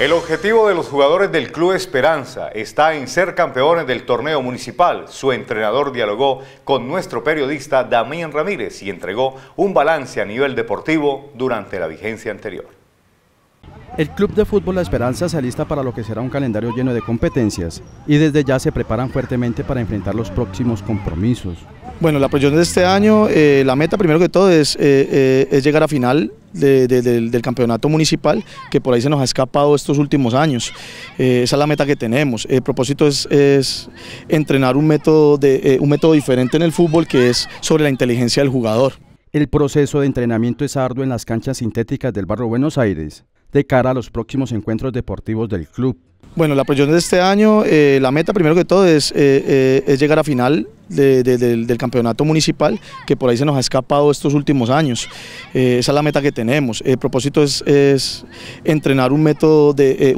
El objetivo de los jugadores del Club Esperanza está en ser campeones del torneo municipal. Su entrenador dialogó con nuestro periodista Damián Ramírez y entregó un balance a nivel deportivo durante la vigencia anterior. El Club de Fútbol La Esperanza se alista para lo que será un calendario lleno de competencias y desde ya se preparan fuertemente para enfrentar los próximos compromisos. Bueno, la proyección de este año, eh, la meta primero que todo es, eh, eh, llegar a final del, campeonato municipal que por ahí se nos ha escapado estos últimos años. esa es la meta que tenemos. El propósito es, entrenar un método, de, un método diferente en el fútbol que es sobre la inteligencia del jugador. El proceso de entrenamiento es arduo en las canchas sintéticas del barrio Buenos Aires de cara a los próximos encuentros deportivos del club. Bueno, la proyección de este año, la meta primero que todo es, es llegar a final del, campeonato municipal que por ahí se nos ha escapado estos últimos años. Eh, esa es la meta que tenemos. El propósito es, entrenar eh, un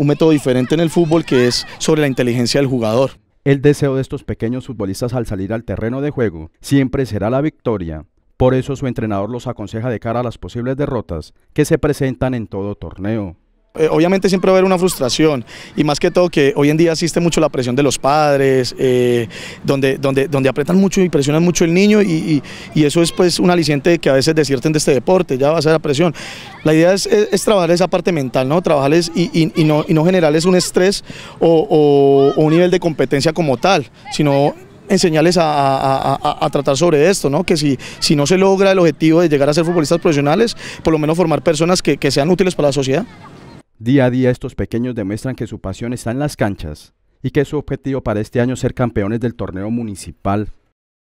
método diferente en el fútbol que es sobre la inteligencia del jugador. El deseo de estos pequeños futbolistas al salir al terreno de juego siempre será la victoria. Por eso su entrenador los aconseja de cara a las posibles derrotas que se presentan en todo torneo. Eh, obviamente siempre va a haber una frustración y más que todo que hoy en día existe mucho la presión de los padres, eh, donde, donde, donde apretan mucho y presionan mucho el niño y, eso es pues un aliciente que a veces desierten de este deporte, ya va a ser la presión. La idea es, es, trabajar esa parte mental, ¿no? Trabajarles y, no, generarles un estrés o, un nivel de competencia como tal, sino enseñarles a, tratar sobre esto, ¿no? que si, si no se logra el objetivo de llegar a ser futbolistas profesionales, por lo menos formar personas que sean útiles para la sociedad. Día a día estos pequeños demuestran que su pasión está en las canchas y que su objetivo para este año es ser campeones del torneo municipal